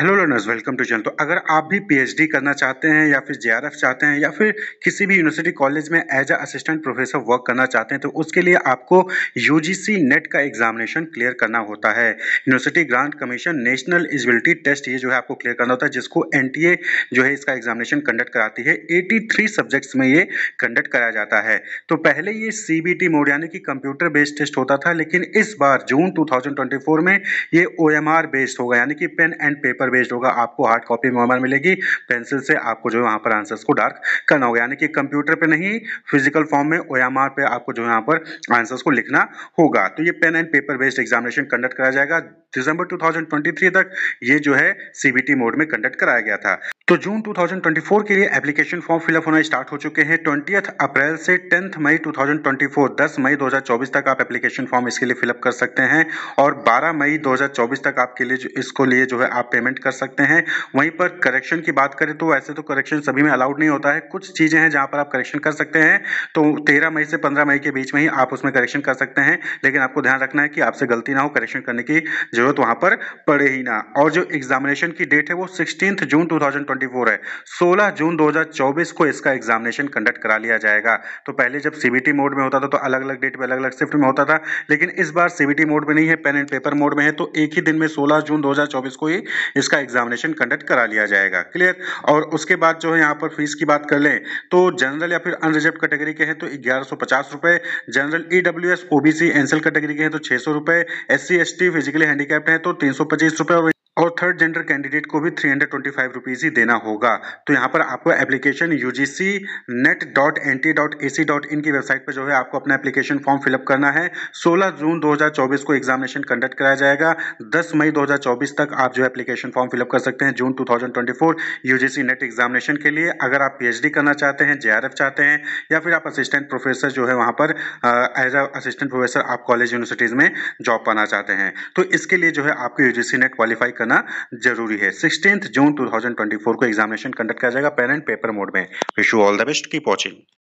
hello learners welcome to channel तो अगर आप भी पीएचडी करना चाहते हैं या फिर जेआरएफ चाहते हैं या फिर किसी भी यूनिवर्सिटी कॉलेज में as a assistant professor work करना चाहते हैं तो उसके लिए आपको यूजीसी नेट का एग्जामिनेशन क्लियर करना होता है university grant commission national eligibility test ये जो है आपको क्लियर करना होता है जिसको एन जो है इसका एग्जामिनेशन कंडक्ट कराती है एटी सब्जेक्ट्स में ये कंडक्ट कराया जाता है तो पहले ये सी मोड यानी कि कंप्यूटर बेस्ड टेस्ट होता था लेकिन इस बार जून टू में ये ओ बेस्ड होगा यानी कि पेन एंड पेपर पर बेस्ड होगा आपको हार्ड कॉपी में वहाँ मिलेगी पेंसिल से आपको जो है वहाँ पर आंसर्स को डार्क करना होगा यानी कि कंप्यूटर पर नहीं फिजिकल फॉर्म में ओ एम आर पर आपको जो है यहाँ पर आंसर्स को लिखना होगा तो ये pen and paper based examination conduct कराया जाएगा दिसंबर 2023 तक ये जो है सीबीटी मोड में कंडक्ट कराया गया था तो जून 2024 के लिए एप्लीकेशन फॉर्म फिलअप होना स्टार्ट हो चुके हैं ट्वेंटी अप्रैल से टेंथ मई 2024 10 मई 2024 तक आप एप्लीकेशन फॉर्म इसके लिए फिलअप कर सकते हैं और 12 मई 2024 तक आपके लिए जो इसको लिए जो है आप पेमेंट कर सकते हैं वहीं पर करेक्शन की बात करें तो वैसे तो करेक्शन सभी में अलाउड नहीं होता है कुछ चीज़ें हैं जहाँ पर आप करेक्शन कर सकते हैं तो तेरह मई से पंद्रह मई के बीच में ही आप उसमें करेक्शन कर सकते हैं लेकिन आपको ध्यान रखना है कि आपसे गलती ना हो करेक्शन करने की जरूरत वहाँ पर पड़े ही ना और जो एग्जामिनेशन की डेट है वो सिक्सटीन जून टू 2024 है 16 जून 2024 को इसका एग्जामिनेशन कंडक्ट करा लिया जाएगा तो पहले जब सीबीटी मोड में होता था तो अलग अलग डेट पे अलग अलग शिफ्ट में होता था लेकिन इस बार सीबीटी मोड में नहीं है पेन एंड पेपर मोड में है तो एक ही दिन में सोलह जून 2024 को ही इसका एग्जामिनेशन कंडक्ट करा लिया जाएगा क्लियर और उसके बाद जो है यहाँ पर फीस की बात कर लें तो जनरल या फिर अनरिजर्व कैटेगरी के हैं तो ग्यारह general E W S category के हैं तो छह सौ रुपए एस सी फिजिकली हैंडीकैप्ट हैं तो तीन सौ पच्चीस रुपए और और थर्ड जेंडर कैंडिडेट को भी three hundred twenty five rupees ही देना होगा तो यहाँ पर आपको application U G C NET dot N T dot A C dot in की वेबसाइट पर जो है आपको अपना एप्लीकेशन फॉर्म फिलअप करना है सोलह जून दो हज़ार चौबीस को एग्जामिनेशन कंडक्ट कराया जाएगा दस मई दो हज़ार चौबीस तक आप जो है एप्लीकेशन फॉर्म फिलअप कर सकते हैं June two thousand twenty four U G C NET examination के लिए अगर आप पी एच डी करना चाहते हैं जे आर एफ चाहते हैं या फिर आप असिस्टेंट प्रोफेसर जो है वहाँ पर एज अ असिस्टेंट प्रोफेसर आप कॉलेज यूनिवर्सिटीज़ में जॉब पाना चाहते हैं तो इसके लिए जो है आपको U G C NET qualify करना जाना जरूरी है sixteen June two thousand twenty four को एग्जामिनेशन कंडक्ट किया जाएगा पेन एंड पेपर मोड में wish you all the best की पॉचिंग